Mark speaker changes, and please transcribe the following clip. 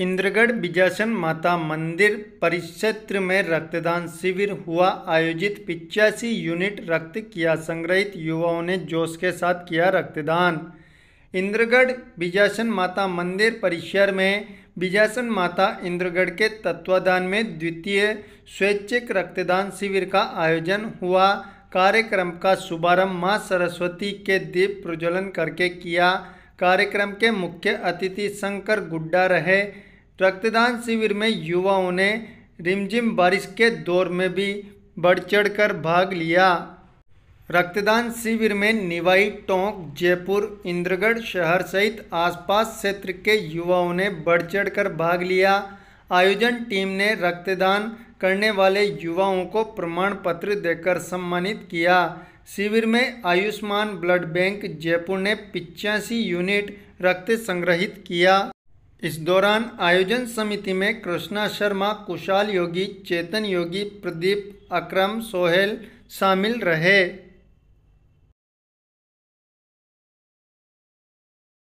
Speaker 1: इंद्रगढ़ बिजासन माता मंदिर परिक्षेत्र में रक्तदान शिविर हुआ आयोजित पिचासी यूनिट रक्त किया संग्रहित युवाओं ने जोश के साथ किया रक्तदान इंद्रगढ़ बिजासन माता मंदिर परिसर में बिजासन माता इंद्रगढ़ के तत्वाधान में द्वितीय स्वैच्छिक रक्तदान शिविर का आयोजन हुआ कार्यक्रम का शुभारंभ माँ सरस्वती के दीप प्रज्वलन करके किया कार्यक्रम के मुख्य अतिथि शंकर गुड्डा रहे रक्तदान शिविर में युवाओं ने रिमझिम बारिश के दौर में भी बढ़ चढ़ कर भाग लिया रक्तदान शिविर में निवाई टोंक जयपुर इंद्रगढ़ शहर सहित आसपास क्षेत्र के युवाओं ने बढ़ चढ़ कर भाग लिया आयोजन टीम ने रक्तदान करने वाले युवाओं को प्रमाण पत्र देकर सम्मानित किया शिविर में आयुष्मान ब्लड बैंक जयपुर ने पिचासी यूनिट रक्त संग्रहित किया इस दौरान आयोजन समिति में कृष्णा शर्मा कुशाल योगी चेतन योगी प्रदीप अक्रम सोहेल शामिल रहे